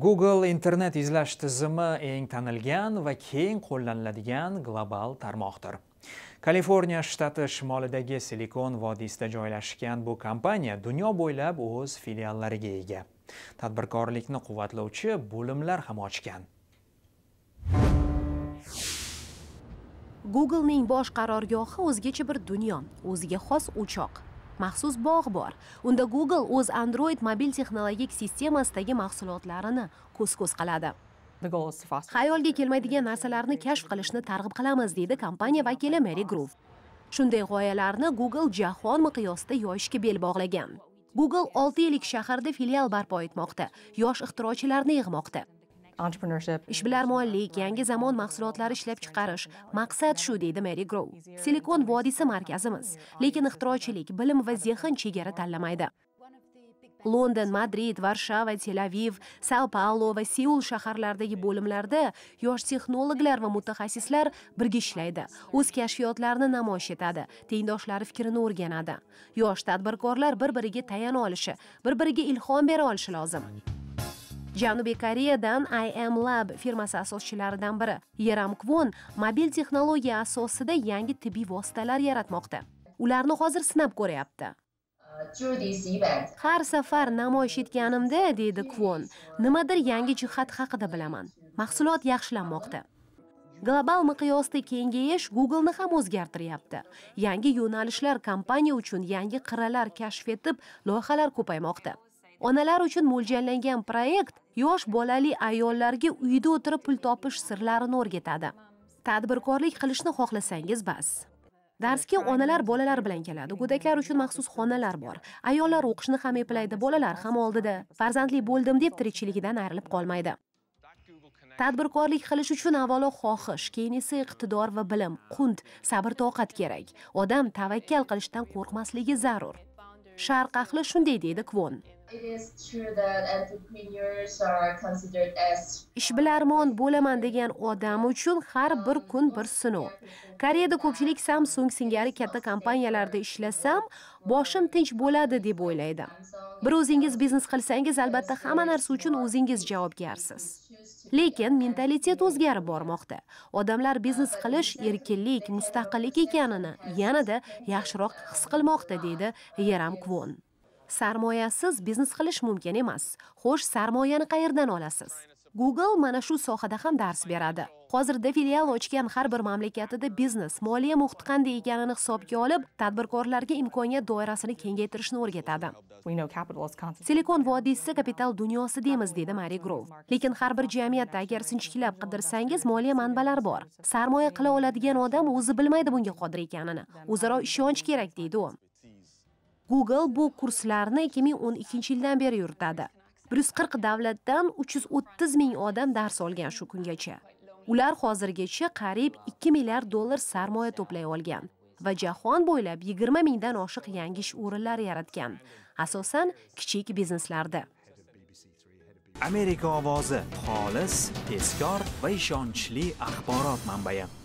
google internet izlash tizimi eng tanilgan va keng qo'llaniladigan global tarmoqdir kaliforniya shtati shimolidagi silikon vodiysida joylashgan bu kompaniya dunyo bo'ylab o'z filiallariga ega tadbirkorlikni quvvatlovchi bo'limlar ham ochgan googlening bosh qarorgohi o'zgacha bir dunyo o'ziga xos o'choq maxsus bog' bor unda google o'z android mobil texnologik sistemasidagi mahsulotlarini ko'z ko'z qiladi hayolga kelmaydigan narsalarni kashf qilishni targ'ib qilamiz deydi kompaniya vakili mary gruv shunday g'oyalarni google jahon miqyosida yoyishga bel bog'lagan google olti yillik shaharda filial barpo etmoqda yosh ixtirochilarni yig'moqda entrepreneurship ishbilarmonlik yangi zamon mahsulotlari ishlab chiqarish maqsad shu deydi meri grov silikon vodiysi markazimiz lekin ixtirochilik bilim va zehn chegara tanlamaydi london madrid varshava tel aviv sao paulo va seul shaharlaridagi bo'limlarda yosh texnologlar va mutaxassislar birga ishlaydi o'z kashfiyotlarini namoyish etadi tengdoshlari fikrini o'rganadi yosh tadbirkorlar bir biriga tayana olishi bir biriga ilhom bera olishi lozim janubiy koreyadan im lab firmasi asoschilaridan biri yeram kvon mobil texnologiya asosida yangi tibbiy vositalar yaratmoqda ularni hozir sinab ko'ryapti har safar namoyish etganimda deydi kvon nimadir yangi jihat haqida bilaman mahsulot yaxshilanmoqda global miqyosda kengayish google'ni ham o'zgartiryapti yangi yo'nalishlar kompaniya uchun yangi qirralar kashf etib loyihalar ko'paymoqda onalar uchun mo'ljallangan proyekt yosh bolali ayollarga uyda o'tirib pul topish sirlarini o'rgatadi tadbirkorlik qilishni xohlasangiz bas darsga onalar bolalar bilan keladi go'daklar uchun maxsus xonalar bor ayollar o'qishni ham eplaydi bolalar ham oldida farzandli bo'ldim deb tirikchiligidan ayrilib qolmaydi tadbirkorlik qilish uchun avvalo xohish keyin esa iqtidor va bilim qunt sabr toqat kerak odam tavakkal qilishdan qo'rqmasligi zarur sharq ahli shunday deydi kvon ishbilarmon bo'laman degan odam uchun har bir kun bir sinov koreyada ko'pchilik samsung singari katta kompaniyalarda ishlasam boshim tinch bo'ladi deb o'ylaydi bir o'zingiz biznes qilsangiz albatta hamma narsa uchun o'zingiz javobgarsiz lekin mentalitet o'zgarib bormoqda odamlar biznes qilish erkinlik mustaqillik ekanini yanada yaxshiroq his qilmoqda deydi yeram kvon sarmoyasiz biznes qilish mumkin emas xo'sh sarmoyani qayerdan olasiz google mana shu sohada ham dars beradi hozirda filial ochgan har bir mamlakatida biznes moliya muhiti qanday ekanini hisobga olib tadbirkorlarga imkoniyat doirasini kengaytirishni o'rgatadi silikon vodiysi kapital dunyosi deymiz deydi mari grov lekin har bir jamiyatda agar sinchiklab qidirsangiz moliya manbalari bor sarmoya qila oladigan odam o'zi bilmaydi bunga qodir ekanini o'zaro ishonch kerak deydi u google bu kurslarni 2012 yildan beri yuritadi 140 davlatdan 330 ming odam dars olgan shu kungacha ular hozirgacha qariyb 2 milliard dollar sarmoya to'play olgan va jahon bo'ylab 20 mingdan oshiq yangi ish o'rinlari yaratgan asosan kichik bizneslarda amerika ovozi xolis tezkor va ishonchli axborot manbai